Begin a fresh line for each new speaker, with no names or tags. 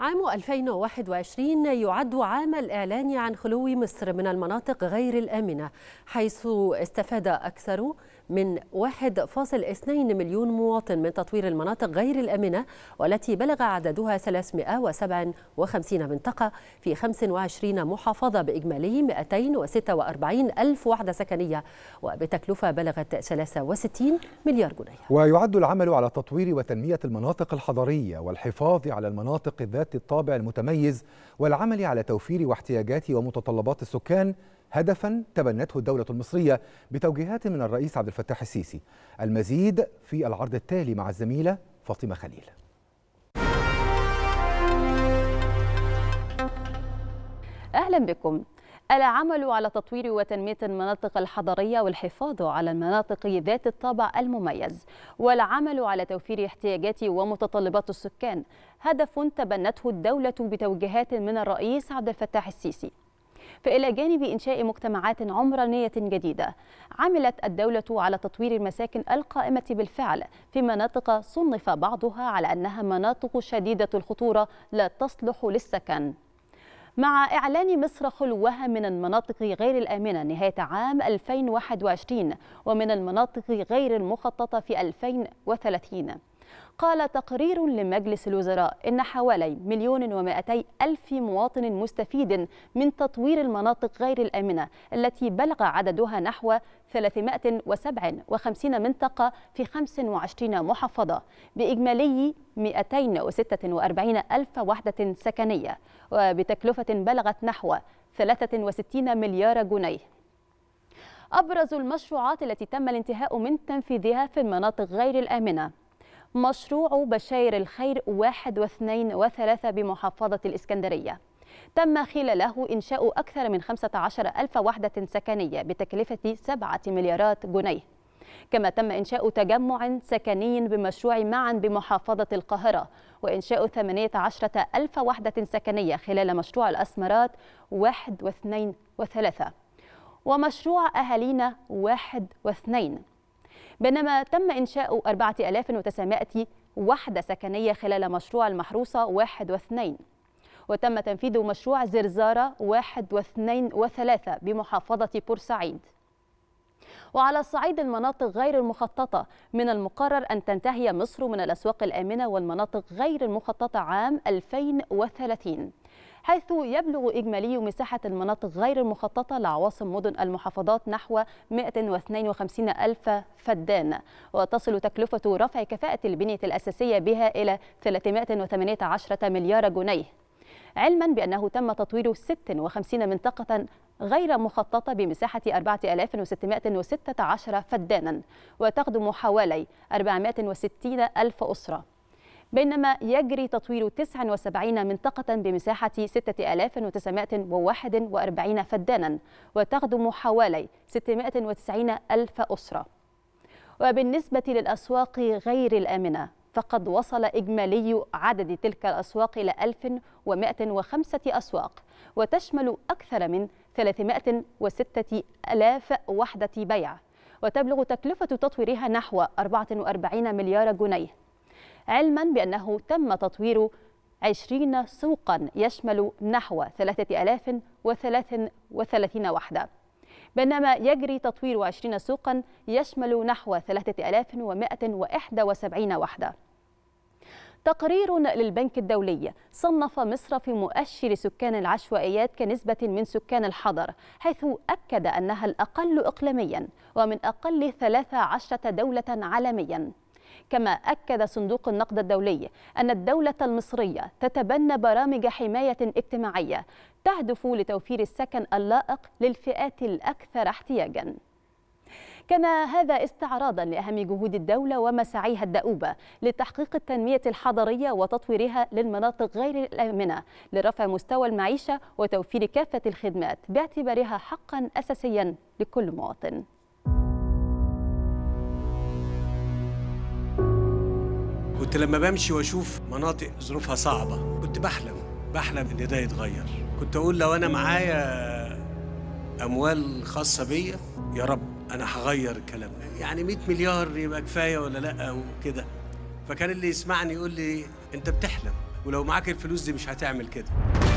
عام 2021 يعد عام الإعلان عن خلو مصر من المناطق غير الآمنة حيث استفاد أكثر من 1.2 مليون مواطن من تطوير المناطق غير الآمنة والتي بلغ عددها 357 منطقة في 25 محافظة بإجمالي 246 ألف وحدة سكنية وبتكلفة بلغت 63 مليار جنيه ويعد العمل على تطوير وتنمية المناطق الحضرية والحفاظ على المناطق ذات الطابع المتميز والعمل على توفير واحتياجات ومتطلبات السكان هدفا تبنته الدولة المصرية بتوجيهات من الرئيس عبد الفتاح السيسي المزيد في العرض التالي مع الزميلة فاطمة خليل أهلا بكم العمل على تطوير وتنمية المناطق الحضرية والحفاظ على المناطق ذات الطابع المميز والعمل على توفير احتياجات ومتطلبات السكان هدف تبنته الدولة بتوجيهات من الرئيس عبد الفتاح السيسي فإلى جانب إنشاء مجتمعات عمرانية جديدة عملت الدولة على تطوير المساكن القائمة بالفعل في مناطق صنف بعضها على أنها مناطق شديدة الخطورة لا تصلح للسكن مع إعلان مصر خلوها من المناطق غير الآمنة نهاية عام 2021 ومن المناطق غير المخططة في 2030 قال تقرير لمجلس الوزراء إن حوالي مليون ومائتي ألف مواطن مستفيد من تطوير المناطق غير الآمنة التي بلغ عددها نحو 357 منطقة في 25 محافظة بإجمالي 246 ألف وحدة سكنية وبتكلفة بلغت نحو 63 مليار جنيه أبرز المشروعات التي تم الانتهاء من تنفيذها في المناطق غير الآمنة مشروع بشاير الخير واحد واثنين وثلاثة بمحافظة الإسكندرية تم خلاله إنشاء أكثر من 15 ألف وحدة سكنية بتكلفة 7 مليارات جنيه كما تم إنشاء تجمع سكني بمشروع معا بمحافظة القاهرة وإنشاء 18 ألف وحدة سكنية خلال مشروع الأسمرات واحد واثنين وثلاثة ومشروع أهالينا واحد واثنين بينما تم إنشاء 4900 وحدة سكنية خلال مشروع المحروسة واحد واثنين وتم تنفيذ مشروع زرزارة واحد واثنين وثلاثة بمحافظة بورسعيد وعلى صعيد المناطق غير المخططة من المقرر أن تنتهي مصر من الأسواق الآمنة والمناطق غير المخططة عام 2030 حيث يبلغ إجمالي مساحة المناطق غير المخططة لعواصم مدن المحافظات نحو 152 ألف فدان وتصل تكلفة رفع كفاءة البنية الأساسية بها إلى 318 مليار جنيه علما بأنه تم تطوير 56 منطقة غير مخططة بمساحة 4616 فدانا وتخدم حوالي 460 ألف أسرة بينما يجري تطوير 79 منطقة بمساحة 6941 فدانا وتخدم حوالي 690 ألف أسرة وبالنسبة للأسواق غير الآمنة فقد وصل إجمالي عدد تلك الأسواق إلى 1105 أسواق وتشمل أكثر من 306 ألاف وحدة بيع وتبلغ تكلفة تطويرها نحو 44 مليار جنيه علما بأنه تم تطوير 20 سوقا يشمل نحو 3033 وحدة بينما يجري تطوير 20 سوقا يشمل نحو 3171 وحدة تقرير للبنك الدولي صنف مصر في مؤشر سكان العشوائيات كنسبة من سكان الحضر حيث أكد أنها الأقل إقليميا ومن أقل 13 دولة عالميا كما أكد صندوق النقد الدولي أن الدولة المصرية تتبنى برامج حماية اجتماعية تهدف لتوفير السكن اللائق للفئات الأكثر احتياجاً كان هذا استعراضا لأهم جهود الدولة ومساعيها الدؤوبة لتحقيق التنمية الحضرية وتطويرها للمناطق غير الآمنة لرفع مستوى المعيشة وتوفير كافة الخدمات باعتبارها حقا أساسيا لكل مواطن كنت لما بمشي واشوف مناطق ظروفها صعبه كنت بحلم بحلم ان ده يتغير كنت اقول لو انا معايا اموال خاصه بيا يا رب انا هغير الكلام ده يعني 100 مليار يبقى كفايه ولا لا وكده فكان اللي يسمعني يقول لي انت بتحلم ولو معاك الفلوس دي مش هتعمل كده